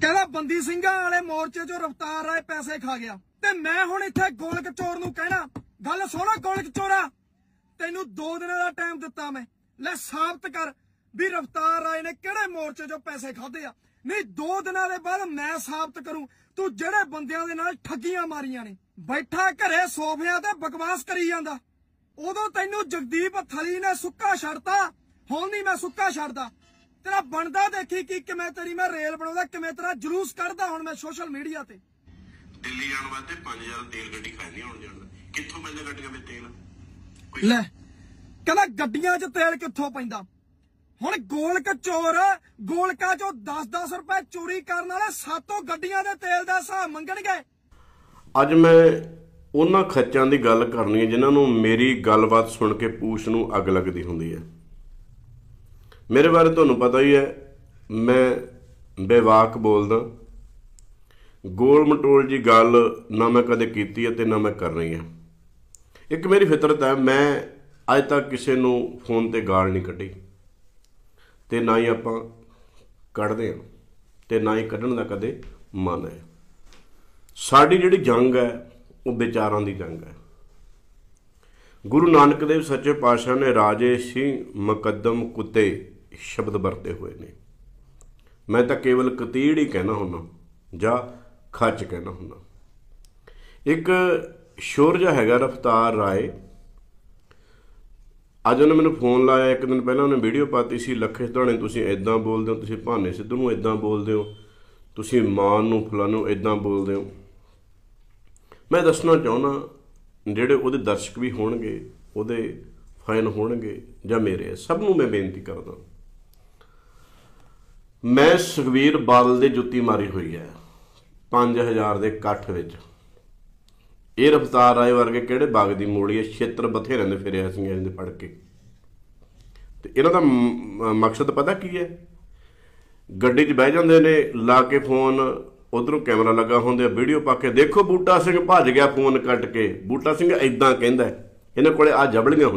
ਕਹਿੰਦਾ ਬੰਦੀ ਸਿੰਘਾਂ ਵਾਲੇ ਮੋਰਚੇ 'ਚੋਂ ਰਫਤਾਰ ਰਾਏ ਪੈਸੇ ਖਾ ਗਿਆ ਤੇ ਮੈਂ ਹੁਣ ਇੱਥੇ ਗੋਲਕ ਚੋਰ ਨੂੰ ਕਹਿਣਾ ਗੱਲ ਸੋਹਣਾ ਗੋਲਕ ਚੋਰਾ ਤੈਨੂੰ 2 ਦਿਨਾਂ ਦਾ ਟਾਈਮ ਦਿੱਤਾ ਮੈਂ ਲੈ ਸਾਬਤ ਕਰ ਵੀ ਰਫਤਾਰ ਰਾਏ ਨੇ ਕਿਹੜੇ ਮੋਰਚੇ 'ਚੋਂ ਪੈਸੇ ਖਾਦੇ ਆ ਨਹੀਂ 2 ਦਿਨਾਂ ਦੇ ਬਾਅਦ ਮੈਂ ਸਾਬਤ ਕਰੂੰ ਤੂੰ ਜਿਹੜੇ ਬੰਦਿਆਂ ਦੇ ਨਾਲ ਠੱਗੀਆਂ ਮਾਰੀਆਂ ਨੇ ਬੈਠਾ ਘਰੇ ਸੋਫਿਆਂ ਤੇ ਬਕਵਾਸ ਕਰੀ ਜਾਂਦਾ ਉਦੋਂ ਤੈਨੂੰ ਜਗਦੀਪ ਥਲੀ ਨੇ ਸੁੱਕਾ ਛੱਡਤਾ ਹੁਣ ਨਹੀਂ ਮੈਂ ਸੁੱਕਾ ਛੱਡਦਾ ਤੇਰਾ ਬਣਦਾ ਦੇਖੀ ਕਿ ਕਿਵੇਂ ਤੇਰੀ ਮੈਂ ਰੇਲ ਬਣਾਉਂਦਾ ਕਿਵੇਂ ਤੇਰਾ ਜਲੂਸ ਕੱਢਦਾ ਹੁਣ ਮੈਂ ਸੋਸ਼ਲ ਮੀਡੀਆ ਤੇ ਦਿੱਲੀ ਜਾਣ ਵਾਸਤੇ 5000 ਤੇਲ ਗੱਡੀ ਖਾਣੀ ਹੁਣ ਜਾਣਦਾ ਕਿੱਥੋਂ ਪੈਂਦਾ ਗੱਡੀਆਂ ਵਿੱਚ ਤੇਲ ਲੈ ਕਹਿੰਦਾ ਗੱਡੀਆਂ 'ਚ ਤੇਲ ਕਿੱਥੋਂ ਪੈਂਦਾ ਹੁਣ ਗੋਲਕ ਚੋਰ ਗੋਲਕਾ ਚੋਂ 10-10 ਰੁਪਏ ਚੋਰੀ ਕਰਨ ਵਾਲੇ ਸਾਤੋਂ ਗੱਡੀਆਂ ਦੇ ਤੇਲ ਦਾ ਹਿਸਾਬ ਮੰਗਣਗੇ ਅੱਜ ਮੈਂ ਉਹਨਾਂ ਖਰਚਾਂ ਦੀ ਗੱਲ ਕਰਨੀ ਹੈ ਜਿਨ੍ਹਾਂ ਨੂੰ ਮੇਰੀ ਗੱਲਬਾਤ ਸੁਣ ਕੇ ਪੂਛ ਨੂੰ ਅੱਗ ਲੱਗਦੀ ਹੁੰਦੀ ਹੈ ਮੇਰੇ ਬਾਰੇ ਤੁਹਾਨੂੰ ਪਤਾ ਹੀ ਹੈ ਮੈਂ ਬੇਵਾਕ ਬੋਲਦਾ ਗੋਲ ਮਟੋਲ ਜੀ ਗੱਲ ਨਾ ਮੈਂ ਕਦੇ ਕੀਤੀ ਹੈ ਤੇ ਨਾ ਮੈਂ ਕਰ ਰਹੀ ਹਾਂ ਇੱਕ ਮੇਰੀ ਫਿਤਰਤ ਹੈ ਮੈਂ ਅੱਜ ਤੱਕ ਕਿਸੇ ਨੂੰ ਫੋਨ ਤੇ ਗਾਲ ਨਹੀਂ ਕੱਢੀ ਤੇ ਨਾ ਹੀ ਆਪਾਂ ਕੱਢਦੇ ਹਾਂ ਤੇ ਨਾ ਹੀ ਕੱਢਣ ਦਾ ਕਦੇ ਮਨ ਹੈ ਸਾਡੀ ਜਿਹੜੀ ਜੰਗ ਹੈ ਉਹ ਵਿਚਾਰਾਂ ਦੀ ਜੰਗ ਹੈ ਗੁਰੂ ਨਾਨਕ ਦੇਵ ਸੱਚੇ ਪਾਤਸ਼ਾਹ ਨੇ ਰਾਜੇ ਸਿੰਘ ਮੁਕੱਦਮ ਕੁੱਤੇ ਸ਼ਬਦ ਵਰਤੇ ਹੋਏ ਨੇ ਮੈਂ ਤਾਂ ਕੇਵਲ ਕਤੀੜ ਹੀ ਕਹਿਣਾ ਹੁੰਦਾ ਜਾਂ ਖੱਚ ਕਹਿਣਾ ਹੁੰਦਾ ਇੱਕ ਸ਼ੋਰ ਜਿਹਾ ਹੈਗਾ ਰਫਤਾਰ ਰਾਏ ਅੱਜ ਉਹਨੇ ਮੈਨੂੰ ਫੋਨ ਲਾਇਆ ਇੱਕ ਦਿਨ ਪਹਿਲਾਂ ਉਹਨੇ ਵੀਡੀਓ ਪਾਤੀ ਸੀ ਲੱਖੇ ਸਧਾਣੇ ਤੁਸੀਂ ਐਦਾਂ ਬੋਲਦੇ ਹੋ ਤੁਸੀਂ ਭਾਨੇ ਸਿੱਧੂ ਨੂੰ ਐਦਾਂ ਬੋਲਦੇ ਹੋ ਤੁਸੀਂ ਮਾਨ ਨੂੰ ਨੂੰ ਐਦਾਂ ਬੋਲਦੇ ਹੋ ਮੈਂ ਦੱਸਣਾ ਚਾਹੁੰਦਾ ਜਿਹੜੇ ਉਹਦੇ ਦਰਸ਼ਕ ਵੀ ਹੋਣਗੇ ਉਹਦੇ ਫੈਨ ਹੋਣਗੇ ਜਾਂ ਮੇਰੇ ਸਭ ਨੂੰ ਮੈਂ ਬੇਨਤੀ ਕਰਦਾ ਮੈਂ ਸੁਖਵੀਰ ਬਾਦਲ ਦੇ ਜੁੱਤੀ ਮਾਰੀ ਹੋਈ ਹੈ 5000 ਦੇ ਇਕੱਠ ਵਿੱਚ ਇਹ ਰਫਤਾਰ ਰਾਏ ਵਰਗੇ ਕਿਹੜੇ ਬਾਗ ਦੀ ਮੋੜੀ ਹੈ ਛੇਤਰ ਬਥੇਰੇ ਨੇ ਫਿਰਿਆ ਅਸੀਂ ਇਹਦੇ ਪੜ ਕੇ ਤੇ ਇਹਨਾਂ ਦਾ ਮਕਸਦ ਪਤਾ ਕੀ ਹੈ ਗੱਡੀ 'ਚ ਬਹਿ ਜਾਂਦੇ ਨੇ ਲਾ ਕੇ ਫੋਨ ਉਧਰੋਂ ਕੈਮਰਾ ਲੱਗਾ ਹੁੰਦਾ ਵੀਡੀਓ ਪਾ ਕੇ ਦੇਖੋ ਬੂਟਾ ਸਿੰਘ ਭੱਜ ਗਿਆ ਫੋਨ ਕੱਟ ਕੇ ਬੂਟਾ ਸਿੰਘ ਐਦਾਂ ਕਹਿੰਦਾ ਇਹਨਾਂ ਕੋਲੇ ਆ ਜਬਲੀਆਂ